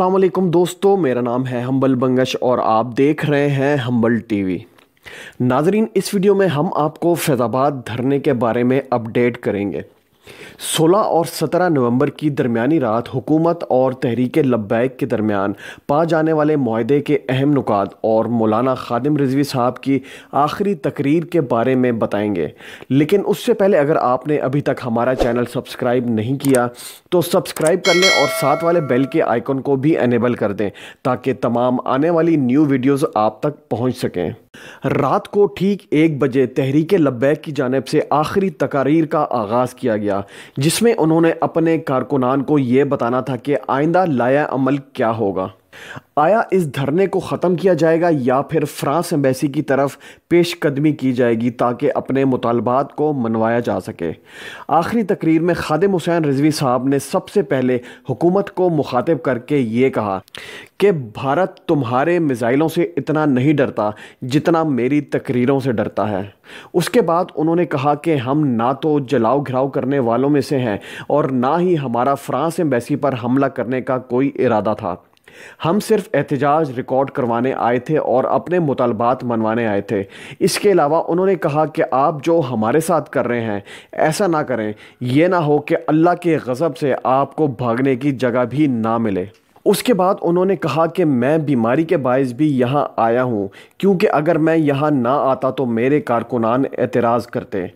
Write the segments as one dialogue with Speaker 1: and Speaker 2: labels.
Speaker 1: वालेकुम दोस्तों मेरा नाम है हम्बल बंगश और आप देख रहे हैं हम्बल टीवी नाजरीन इस वीडियो में हम आपको फैज़ाबाद धरने के बारे में अपडेट करेंगे 16 और 17 नवंबर की दरमियानी रात हुकूमत और तहरीक लब्बैक के दरमियान पा जाने वाले माहदे के अहम नुकात और मौलाना खादिम रिजवी साहब की आखिरी तकरीर के बारे में बताएंगे लेकिन उससे पहले अगर आपने अभी तक हमारा चैनल सब्सक्राइब नहीं किया तो सब्सक्राइब कर लें और साथ वाले बेल के आइकन को भी एनेबल कर दें ताकि तमाम आने वाली न्यू वीडियोज़ आप तक पहुँच सकें रात को ठीक एक बजे तहरीक लब्बैक की जानब से आखिरी तकारीर का आगाज़ किया गया किया जिसमें उन्होंने अपने कारकुनान को ये बताना था कि आइंदा लाया अमल क्या होगा आया इस धरने को ख़त्म किया जाएगा या फिर फ्रांस एम्बेसी की तरफ पेशकदमी की जाएगी ताकि अपने मुतालबात को मनवाया जा सके आखिरी तकरीर में खादिम हुसैन रिजवी साहब ने सबसे पहले हुकूमत को मुखातिब करके ये कहा कि भारत तुम्हारे मिज़ाइलों से इतना नहीं डरता जितना मेरी तकरीरों से डरता है उसके बाद उन्होंने कहा कि हम ना तो जलाओ घिराव करने वालों में से हैं और ना ही हमारा फ्रांस एम्बेसी पर हमला करने का कोई इरादा था हम सिर्फ एहतजाज रिकॉर्ड करवाने आए थे और अपने मुतालबात मनवाने आए थे इसके अलावा उन्होंने कहा कि आप जो हमारे साथ कर रहे हैं ऐसा ना करें यह ना हो कि अल्लाह के गज़ब से आपको भागने की जगह भी ना मिले उसके बाद उन्होंने कहा कि मैं बीमारी के बायस भी यहाँ आया हूँ क्योंकि अगर मैं यहाँ ना आता तो मेरे कारकुनान एतराज़ करते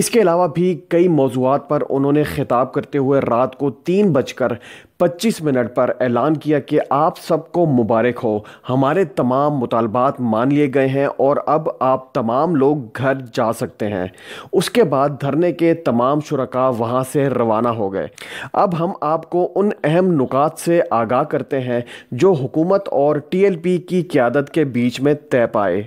Speaker 1: इसके अलावा भी कई मौजूद पर उन्होंने ख़िताब करते हुए रात को तीन बजकर पच्चीस मिनट पर ऐलान किया कि आप सबको मुबारक हो हमारे तमाम मुतालबात मान लिए गए हैं और अब आप तमाम लोग घर जा सकते हैं उसके बाद धरने के तमाम शुरा वहाँ से रवाना हो गए अब हम आपको उन अहम नुकात से आगाह करते हैं जो हुकूमत और टीएलपी की क्यादत के बीच में तय पाए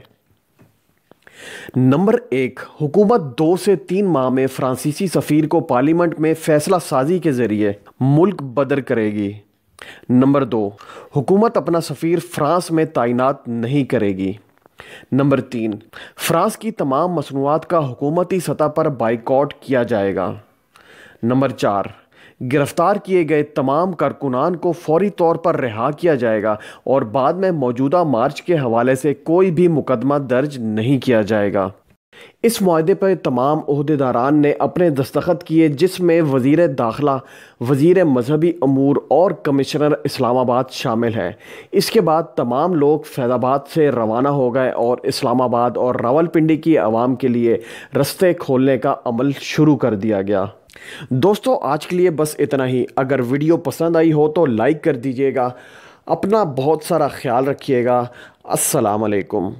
Speaker 1: नंबर एक हुकूमत दो से तीन माह में फ्रांसीसी सफ़ीर को पार्लियामेंट में फैसला साजी के ज़रिए मुल्क बदर करेगी नंबर दो हुकूमत अपना सफ़ीर फ्रांस में तैनात नहीं करेगी नंबर तीन फ्रांस की तमाम मसनूआत का हुकूमती सतह पर बाइकआउट किया जाएगा नंबर चार गिरफ्तार किए गए तमाम कारकुनान को फौरी तौर पर रिहा किया जाएगा और बाद में मौजूदा मार्च के हवाले से कोई भी मुकदमा दर्ज नहीं किया जाएगा इस माहे पर तमाम अहदेदारान ने अपने दस्तखत किए जिसमें वजीर दाखिला वजीर मजहबी अमूर और कमिश्नर इस्लामाबाद शामिल हैं इसके बाद तमाम लोग फैजाबाद से रवाना हो गए और इस्लामाबाद और रावलपिंडी की आवाम के लिए रस्ते खोलने का अमल शुरू कर दिया गया दोस्तों आज के लिए बस इतना ही अगर वीडियो पसंद आई हो तो लाइक कर दीजिएगा अपना बहुत सारा ख्याल रखिएगा अस्सलाम वालेकुम